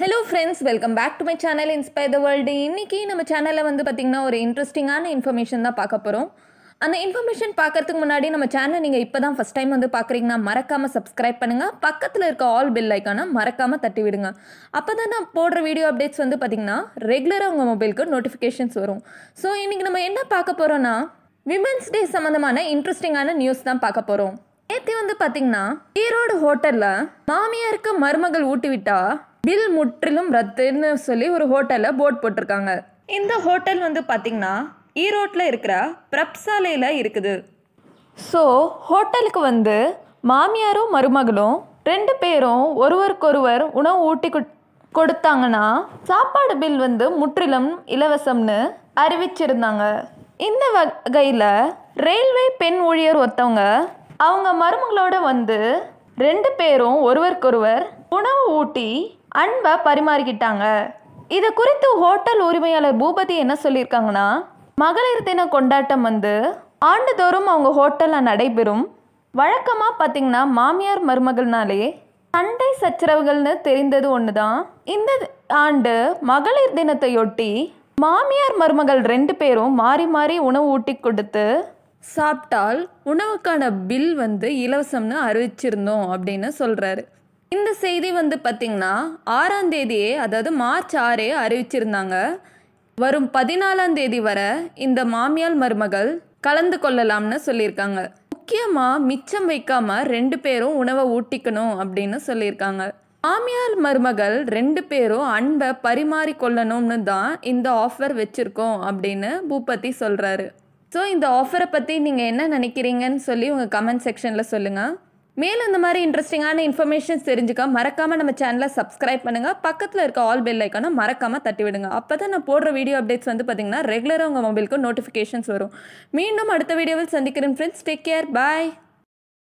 hello friends welcome back to my channel inspire the world இன்றைக்கி நம்ம சேனலில் வந்து பார்த்திங்கன்னா ஒரு இன்ட்ரெஸ்டிங்கான இன்ஃபர்மேஷன் தான் பார்க்க போகிறோம் அந்த இன்ஃபர்மேஷன் பார்க்கறதுக்கு முன்னாடி நம்ம சேனலை நீங்கள் இப்போ தான் ஃபஸ்ட் டைம் வந்து பார்க்குறீங்கன்னா மறக்காமல் சப்ஸ்கிரைப் பண்ணுங்கள் பக்கத்தில் இருக்க ஆல் பெல் ஐக்கானை மறக்காமல் தட்டி விடுங்க அப்போ தான் நான் போடுற வீடியோ அப்டேட்ஸ் வந்து பார்த்திங்கன்னா ரெகுலராக உங்கள் மொபைலுக்கு நோட்டிஃபிகேஷன்ஸ் வரும் ஸோ இன்றைக்கி நம்ம என்ன பார்க்க போகிறோன்னா விமென்ஸ் டே சம்மந்தமான இன்ட்ரெஸ்டிங்கான நியூஸ் தான் பார்க்க போகிறோம் நேற்று வந்து பார்த்திங்கன்னா ஈரோடு ஹோட்டலில் மாமியாருக்கு மருமகள் ஊட்டி பில் முற்றிலும் ரத்துன்னு சொல்லி ஒரு ஹோட்டலில் போர்ட் போட்டிருக்காங்க இந்த ஹோட்டல் வந்து பார்த்திங்கன்னா ஈரோட்டில் இருக்கிற பிரப்சாலையில் இருக்குது ஸோ ஹோட்டலுக்கு வந்து மாமியாரும் மருமகளும் ரெண்டு பேரும் ஒருவருக்கொருவர் உணவு ஊட்டி கொடுத்தாங்கன்னா சாப்பாடு பில் வந்து முற்றிலும் இலவசம்னு அறிவிச்சிருந்தாங்க இந்த வகையில் ரயில்வே பெண் ஊழியர் ஒருத்தவங்க அவங்க மருமகளோட வந்து ரெண்டு பேரும் ஒருவருக்கொருவர் உணவு ஊட்டி அன்பை பரிமாறிக்கிட்டாங்க இது குறித்து ஹோட்டல் உரிமையாளர் பூபதி என்ன சொல்லியிருக்காங்கன்னா மகளிர் தின கொண்டாட்டம் வந்து ஆண்டுதோறும் அவங்க ஹோட்டலில் நடைபெறும் வழக்கமாக பார்த்தீங்கன்னா மாமியார் மருமகள்னாலே சண்டை சச்சரவுகள்னு தெரிந்தது ஒன்று தான் இந்த ஆண்டு மகளிர் தினத்தையொட்டி மாமியார் மருமகள் ரெண்டு பேரும் மாறி மாறி உணவு ஊட்டி கொடுத்து சாப்பிட்டால் உணவுக்கான பில் வந்து இலவசம்னு அறிவிச்சிருந்தோம் அப்படின்னு சொல்கிறாரு இந்த செய்தி வந்து பார்த்திங்கன்னா ஆறாம் தேதியே அதாவது மார்ச் ஆறே அறிவிச்சிருந்தாங்க வரும் பதினாலாம் தேதி வர இந்த மாமியால் மருமகள் கலந்து கொள்ளலாம்னு சொல்லியிருக்காங்க முக்கியமாக மிச்சம் வைக்காமல் ரெண்டு பேரும் உணவை ஊட்டிக்கணும் அப்படின்னு சொல்லியிருக்காங்க மாமியார் மருமகள் ரெண்டு பேரும் அன்பை பரிமாறிக்கொள்ளணும்னு தான் இந்த ஆஃபர் வச்சுருக்கோம் அப்படின்னு பூபதி சொல்கிறாரு ஸோ இந்த ஆஃபரை பற்றி நீங்கள் என்ன நினைக்கிறீங்கன்னு சொல்லி உங்கள் கமெண்ட் செக்ஷனில் சொல்லுங்கள் மேலும் இந்த மாதிரி இன்ட்ரெஸ்டிங்கான இன்ஃபர்மேஷன்ஸ் தெரிஞ்சுக்க மறக்காமல் நம்ம சேனலை சப்ஸ்கிரைப் பண்ணுங்கள் பக்கத்தில் இருக்க ஆல் பெல் ஐக்கானை மறக்காமல் தட்டி விடுங்க அப்போ தான் நான் போடுற வீடியோ அப்டேட்ஸ் வந்து பார்த்திங்கன்னா ரெகுலராக உங்கள் மொபைலுக்கு நோட்டிஃபிகேஷன்ஸ் வரும் மீண்டும் அடுத்த வீடியோவில் சந்திக்கிறேன் ஃப்ரெண்ட்ஸ் டேக் கேர் பாய்